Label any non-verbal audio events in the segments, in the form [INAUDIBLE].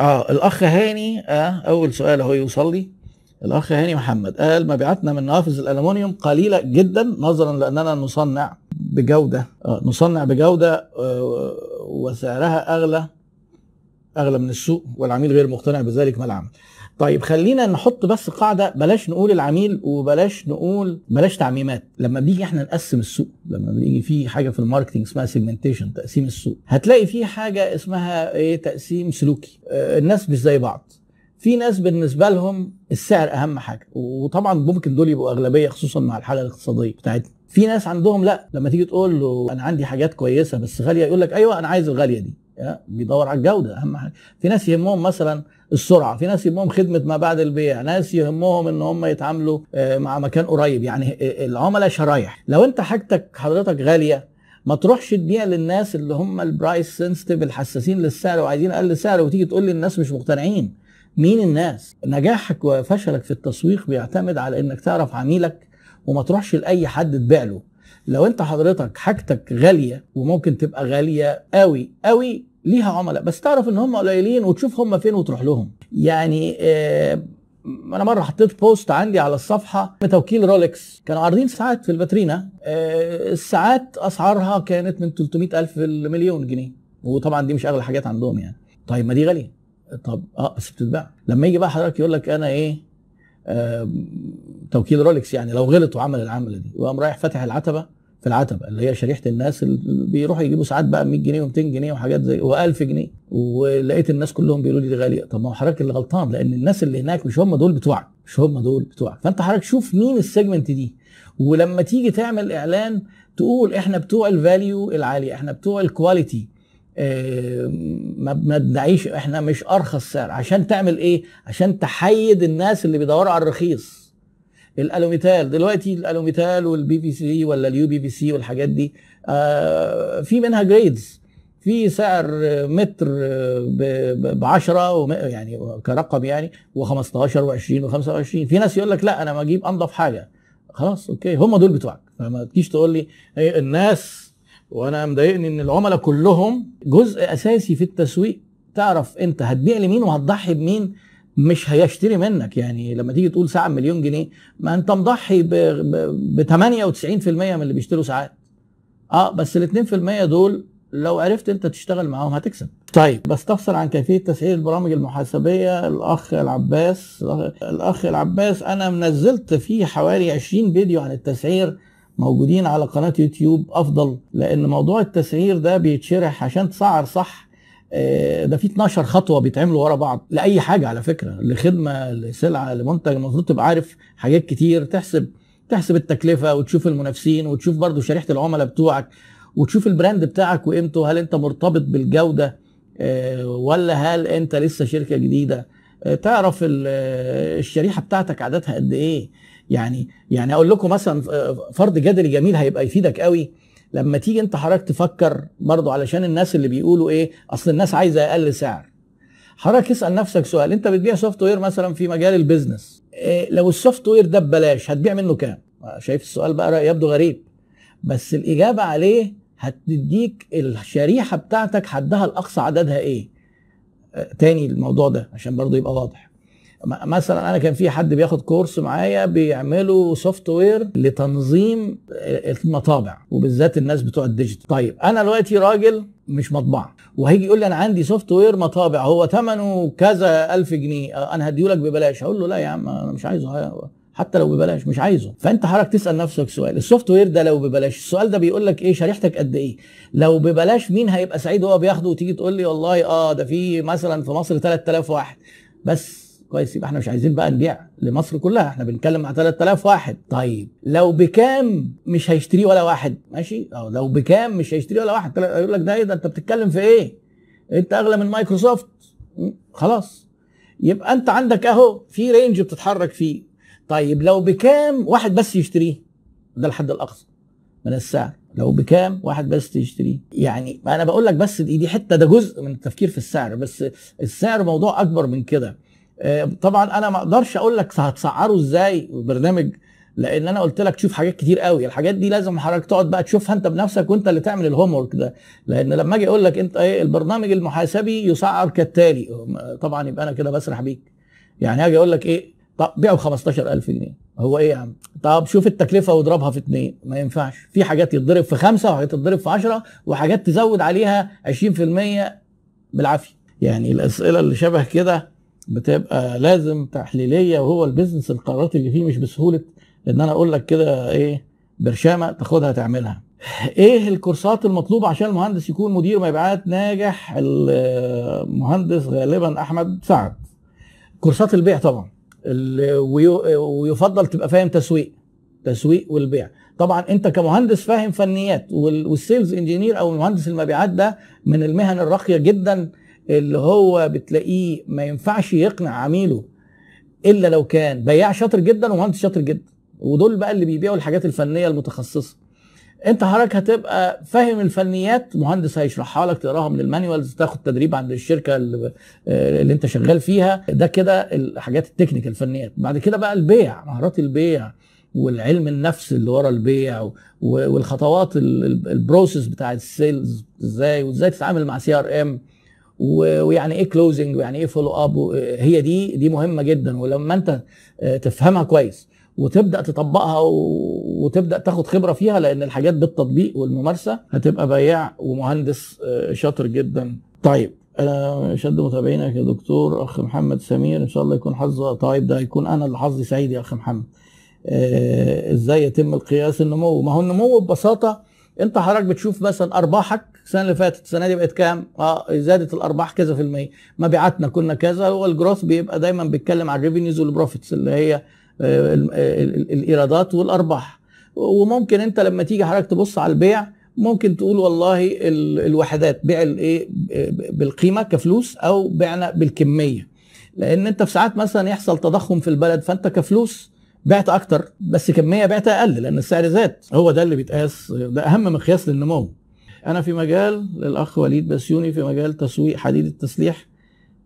اه الاخ هاني آه اول سؤال هو يوصل لي الاخ هاني محمد قال مبيعاتنا من نوافذ الالومنيوم قليله جدا نظرا لاننا نصنع بجوده آه نصنع بجوده آه وسعرها اغلى اغلى من السوق والعميل غير مقتنع بذلك ما العمل طيب خلينا نحط بس قاعده بلاش نقول العميل وبلاش نقول بلاش تعميمات لما بيجي احنا نقسم السوق لما بيجي في حاجه في الماركتنج اسمها سيجمنتيشن تقسيم السوق هتلاقي في حاجه اسمها ايه تقسيم سلوكي اه الناس مش زي بعض في ناس بالنسبه لهم السعر اهم حاجه وطبعا ممكن دول يبقوا اغلبيه خصوصا مع الحاله الاقتصاديه بتاعتنا في ناس عندهم لا لما تيجي تقول له انا عندي حاجات كويسه بس غاليه يقول لك ايوه انا عايز الغاليه دي بيدور على الجوده اهم حاجه في ناس يهمهم مثلا السرعه في ناس يهمهم خدمه ما بعد البيع ناس يهمهم ان هم يتعاملوا آه، مع مكان قريب يعني آه، آه، العملاء شرايح لو انت حاجتك حضرتك غاليه ما تروحش تبيع للناس اللي هم البرايس سنسيتيف الحساسين للسعر وعايزين اقل سعر وتيجي تقول لي الناس مش مقتنعين مين الناس نجاحك وفشلك في التسويق بيعتمد على انك تعرف عميلك وما تروحش لاي حد تبيع له لو انت حضرتك حاجتك غاليه وممكن تبقى غاليه قوي قوي ليها عملاء بس تعرف ان هم قليلين وتشوف هم فين وتروح لهم يعني آه انا مره حطيت بوست عندي على الصفحه بتوكيل رولكس كانوا عارضين ساعات في الباترينا آه الساعات اسعارها كانت من 300 الف لمليون جنيه وطبعا دي مش اغلى حاجات عندهم يعني طيب ما دي غاليه طب اه بس بتتباع لما يجي بقى حضرتك يقول لك انا ايه آه توكيل رولكس يعني لو غلط وعمل العمله دي وقام رايح فاتح العتبه في العتبه اللي هي شريحه الناس اللي بيروحوا يجيبوا ساعات بقى 100 جنيه و200 جنيه وحاجات زي و1000 جنيه ولقيت الناس كلهم بيقولوا لي دي غاليه طب ما هو حضرتك اللي غلطان لان الناس اللي هناك مش هم دول بتوعك مش هم دول بتوعك فانت حضرتك شوف مين السيجمنت دي ولما تيجي تعمل اعلان تقول احنا بتوع الفاليو العاليه احنا بتوع الكواليتي اه ما تدعيش احنا مش ارخص سعر عشان تعمل ايه عشان تحيد الناس اللي بيدوروا على الرخيص الالوميتال دلوقتي الالوميتال والبي بي سي ولا اليو بي بي سي والحاجات دي آه في منها جريدز في سعر متر ب 10 يعني كرقم يعني و15 و20 و25 في ناس يقول لك لا انا ما اجيب انضف حاجه خلاص اوكي هم دول بتوعك فما تجيش تقول لي إيه، الناس وانا مضايقني ان العملاء كلهم جزء اساسي في التسويق تعرف انت هتبيع لمين وهتضحي بمين مش هيشتري منك يعني لما تيجي تقول ساعه مليون جنيه ما انت مضحي ب 98% من اللي بيشتروا ساعات اه بس ال 2% دول لو عرفت انت تشتغل معاهم هتكسب طيب بستفسر عن كيفيه تسعير البرامج المحاسبيه الاخ العباس الاخ العباس انا منزلت فيه حوالي 20 فيديو عن التسعير موجودين على قناه يوتيوب افضل لان موضوع التسعير ده بيتشرح عشان تسعر صح آه، ده في 12 خطوه بيتعملوا ورا بعض لاي حاجه على فكره لخدمه لسلعه لمنتج المفروض تبقى عارف حاجات كتير تحسب تحسب التكلفه وتشوف المنافسين وتشوف برضو شريحه العملاء بتوعك وتشوف البراند بتاعك وقيمته هل انت مرتبط بالجوده آه، ولا هل انت لسه شركه جديده آه، تعرف الشريحه بتاعتك عاداتها قد ايه يعني يعني اقول لكم مثلا فرض جدلي جميل هيبقى يفيدك قوي لما تيجي انت حضرتك تفكر برضه علشان الناس اللي بيقولوا ايه اصل الناس عايزه اقل سعر حضرتك اسال نفسك سؤال انت بتبيع سوفت وير مثلا في مجال البيزنس إيه لو السوفت وير ده ببلاش هتبيع منه كام شايف السؤال بقى يبدو غريب بس الاجابه عليه هتديك الشريحه بتاعتك حدها الاقصى عددها ايه آه، تاني الموضوع ده عشان برضه يبقى واضح مثلا انا كان في حد بياخد كورس معايا بيعملوا سوفت وير لتنظيم المطابع وبالذات الناس بتوع الديجيتال طيب انا دلوقتي راجل مش مطبعه وهيجي يقول لي انا عندي سوفت وير مطابع هو ثمنه كذا ألف جنيه انا هديهولك ببلاش هقول له لا يا عم انا مش عايزه آه، حتى لو ببلاش مش عايزه فانت حضرتك تسال نفسك سؤال السوفت وير ده لو ببلاش السؤال ده بيقول لك ايه شريحتك قد ايه لو ببلاش مين هيبقى سعيد وهو بياخده وتيجي تقول لي والله اه ده في مثلا في مصر 3000 واحد بس كويس يبقى احنا مش عايزين بقى نبيع لمصر كلها احنا بنتكلم مع 3000 واحد طيب لو بكام مش هيشتريه ولا واحد ماشي او لو بكام مش هيشتريه ولا واحد يقول لك ده ايه ده انت بتتكلم في ايه انت اغلى من مايكروسوفت خلاص يبقى انت عندك اهو في رينج بتتحرك فيه طيب لو بكام واحد بس يشتريه ده الحد الاقصى من السعر لو بكام واحد بس تشتري يعني انا بقول لك بس دي, دي حته ده جزء من التفكير في السعر بس السعر موضوع اكبر من كده طبعا انا ما اقدرش اقول لك هتسعره ازاي البرنامج لان انا قلت لك تشوف حاجات كتير قوي الحاجات دي لازم حضرتك تقعد بقى تشوفها انت بنفسك وانت اللي تعمل الهوم ورك ده لان لما اجي اقول لك انت ايه البرنامج المحاسبي يسعر كالتالي طبعا يبقى انا كده بسرح بيك يعني اجي اقول لك ايه طب بيعه ب 15000 جنيه هو ايه يا عم طب شوف التكلفه واضربها في اثنين ما ينفعش في حاجات يتضرب في خمسه وحاجات تتضرب في 10 وحاجات تزود عليها 20% بالعافيه يعني الاسئله اللي شبه كده بتبقى لازم تحليليه وهو البيزنس القرارات اللي فيه مش بسهوله ان انا اقول لك كده ايه برشامه تاخدها تعملها ايه الكورسات المطلوبه عشان المهندس يكون مدير مبيعات ناجح المهندس غالبا احمد سعد كورسات البيع طبعا ويفضل تبقى فاهم تسويق تسويق والبيع طبعا انت كمهندس فاهم فنيات والسيلز انجينير او المهندس المبيعات ده من المهن الراقيه جدا اللي هو بتلاقيه ما ينفعش يقنع عميله الا لو كان بياع شاطر جدا ومهندس شاطر جدا ودول بقى اللي بيبيعوا الحاجات الفنيه المتخصصه انت حضرتك هتبقى فاهم الفنيات مهندس هيشرحها لك تقراها من المانيوالز تاخد تدريب عند الشركه اللي, آه، اللي انت شغال فيها ده كده الحاجات التكنيكال الفنيات بعد كده بقى البيع مهارات البيع والعلم النفس اللي ورا البيع والخطوات البروسيس بتاع السيلز ازاي وازاي تتعامل مع سي ار ام ويعني ايه كلوزنج ويعني ايه فولو اب هي دي دي مهمه جدا ولما انت آه، تفهمها كويس وتبدا تطبقها وتبدا تاخد خبره فيها لان الحاجات بالتطبيق والممارسه هتبقى بياع ومهندس آه، شاطر جدا طيب انا شد متابعينك يا دكتور اخ محمد سمير ان شاء الله يكون حظه طيب ده هيكون انا اللي حظي سعيد يا اخ محمد آه، ازاي يتم القياس النمو ما هو النمو ببساطه انت حضرتك بتشوف مثلا ارباحك السنه اللي فاتت السنه دي بقت كام؟ اه زادت الارباح كذا في الميه مبيعاتنا كنا كذا هو الجروث بيبقى دايما بيتكلم عن الريفينيوز والبروفيتس اللي هي آه، آه، الايرادات والارباح وممكن انت لما تيجي حضرتك تبص على البيع ممكن تقول والله الوحدات بيع الايه بالقيمه كفلوس او بعنا بالكميه لان انت في ساعات مثلا يحصل تضخم في البلد فانت كفلوس بعت اكتر بس كميه بعت اقل لان السعر زاد هو ده اللي بيتقاس ده اهم مقياس للنمو انا في مجال للاخ وليد بسيوني في مجال تسويق حديد التسليح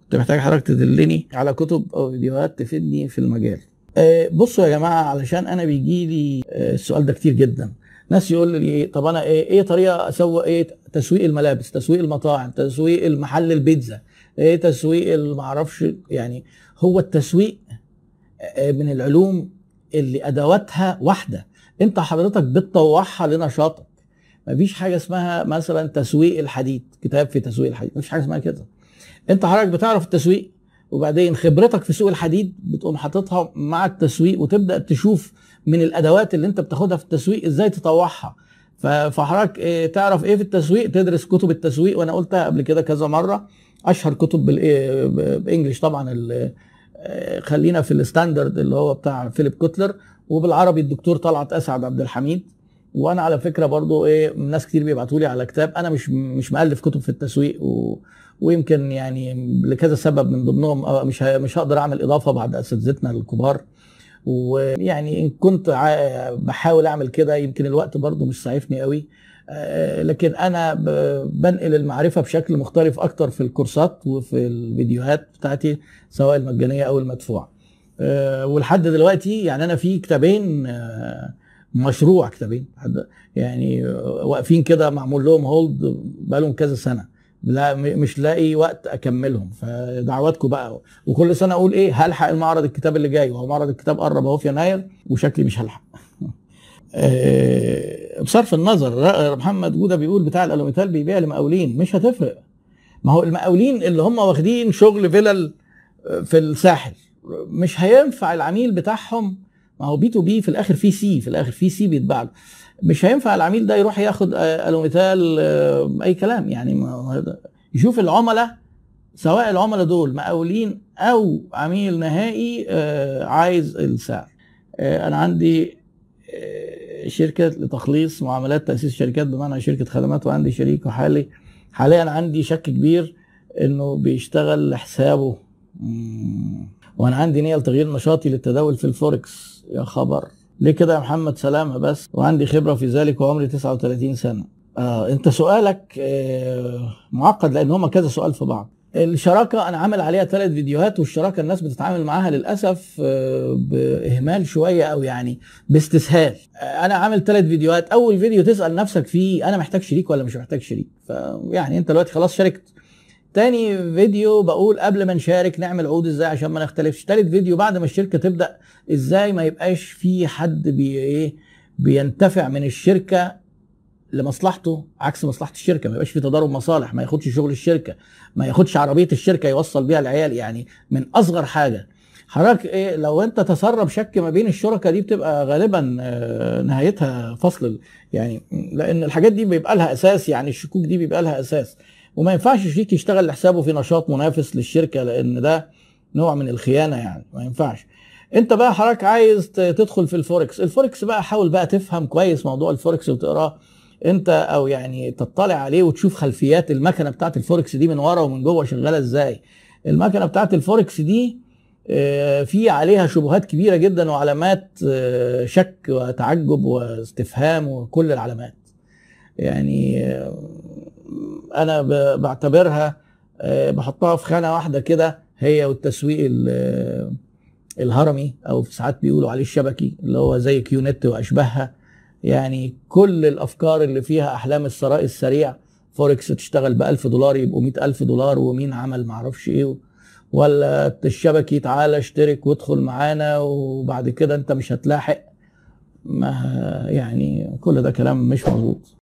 كنت محتاج حضرتك تدلني على كتب او فيديوهات تفيدني في المجال آه، بصوا يا جماعه علشان انا بيجي لي آه، السؤال ده كتير جدا ناس يقول لي طب انا ايه, إيه طريقه اسوق ايه تسويق الملابس تسويق المطاعم تسويق المحل البيتزا ايه تسويق المعرفش يعني هو التسويق آه، من العلوم اللي ادواتها واحده انت حضرتك بتطوعها لنشاطك مفيش حاجه اسمها مثلا تسويق الحديد كتاب في تسويق الحديد مفيش حاجه اسمها كده انت حضرتك بتعرف التسويق وبعدين خبرتك في سوق الحديد بتقوم حاططها مع التسويق وتبدا تشوف من الادوات اللي انت بتاخدها في التسويق ازاي تطوعها فحضرتك اه، تعرف ايه في التسويق تدرس كتب التسويق وانا قلتها قبل كده كذا مره اشهر كتب بالانجلش اه، طبعا اه، خلينا في الستاندرد اللي هو بتاع فيليب كوتلر وبالعربي الدكتور طلعت اسعد عبد الحميد وانا على فكره برضو ايه ناس كتير بيبعتوا لي على كتاب انا مش مش مالف كتب في التسويق و ويمكن يعني لكذا سبب من ضمنهم آه، مش مش هقدر اعمل اضافه بعد اساتذتنا الكبار ويعني ان كنت بحاول اعمل كده يمكن الوقت برضو مش صايفني قوي آه، لكن انا بنقل المعرفه بشكل مختلف اكتر في الكورسات وفي الفيديوهات بتاعتي سواء المجانيه او المدفوعه آه، ولحد دلوقتي يعني انا في كتابين مشروع كتابين يعني واقفين كده معمول لهم هولد بقالهم كذا سنه لا مش لاقي وقت اكملهم فدعواتكم بقى وكل سنه اقول ايه هلحق المعرض الكتاب اللي جاي وهو معرض الكتاب قرب اهو في يناير وشكلي مش هلحق [LAUGHS] آه، بصرف النظر محمد جوده بيقول بتاع الالوميتال بيبيع لمقاولين مش هتفرق ما هو المقاولين اللي هم واخدين شغل فيلل في الساحل مش هينفع العميل بتاعهم ما هو بي تو بي في الاخر في سي في الاخر في سي بيتباع له مش هينفع العميل ده يروح ياخد آه، الوميتال آه، اي كلام يعني ما يشوف العملاء سواء العملاء دول مقاولين او عميل نهائي آه، عايز السعر انا عندي شركه لتخليص معاملات تاسيس شركات بمعنى شركه خدمات وعندي شريك وحالي حاليا عندي شك كبير انه بيشتغل لحسابه وانا عندي نيه لتغيير نشاطي للتداول في الفوركس يا خبر ليه كده يا محمد سلامه بس وعندي خبره في ذلك وعمري 39 سنه آه انت سؤالك آه معقد لان هما كذا سؤال في بعض الشراكه انا عامل عليها ثلاث فيديوهات والشراكه الناس بتتعامل معاها للاسف آه، باهمال شويه او يعني باستسهال آه، انا عامل ثلاث فيديوهات اول فيديو تسال نفسك فيه انا محتاج شريك ولا مش محتاج شريك فيعني انت دلوقتي خلاص شاركت تاني فيديو بقول قبل ما نشارك نعمل عقود ازاي عشان ما نختلفش تالت فيديو بعد ما الشركه تبدا ازاي ما يبقاش في حد بي ايه بينتفع من الشركه لمصلحته عكس مصلحه الشركه ما يبقاش في تضارب مصالح ما ياخدش شغل الشركه ما ياخدش عربيه الشركه يوصل بيها العيال يعني من اصغر حاجه حضرتك ايه لو انت تسرب شك ما بين الشركاء دي بتبقى غالبا آه، نهايتها فصل يعني لان الحاجات دي بيبقى لها اساس يعني الشكوك دي بيبقى لها اساس وما ينفعش الشريك يشتغل لحسابه في نشاط منافس للشركه لان ده نوع من الخيانه يعني ما ينفعش انت بقى حضرتك عايز تدخل في الفوركس الفوركس بقى حاول بقى تفهم كويس موضوع الفوركس وتقراه انت او يعني تطلع عليه وتشوف خلفيات المكنه بتاعه الفوركس دي من ورا ومن جوه شغاله ازاي المكنه بتاعه الفوركس دي آه، في عليها شبهات كبيره جدا وعلامات آه، شك وتعجب واستفهام وكل العلامات يعني آه، انا بعتبرها آه، بحطها في خانه واحده كده هي والتسويق الهرمي او في ساعات بيقولوا عليه الشبكي اللي هو زي كيونت واشباهها يعني كل الافكار اللي فيها احلام الثراء السريع فوركس تشتغل ب 1000 دولار يبقوا 100000 دولار ومين عمل معرفش ايه ولا الشبكي تعالى اشترك وادخل معانا وبعد كده انت مش هتلاحق ما يعني كل ده كلام مش مظبوط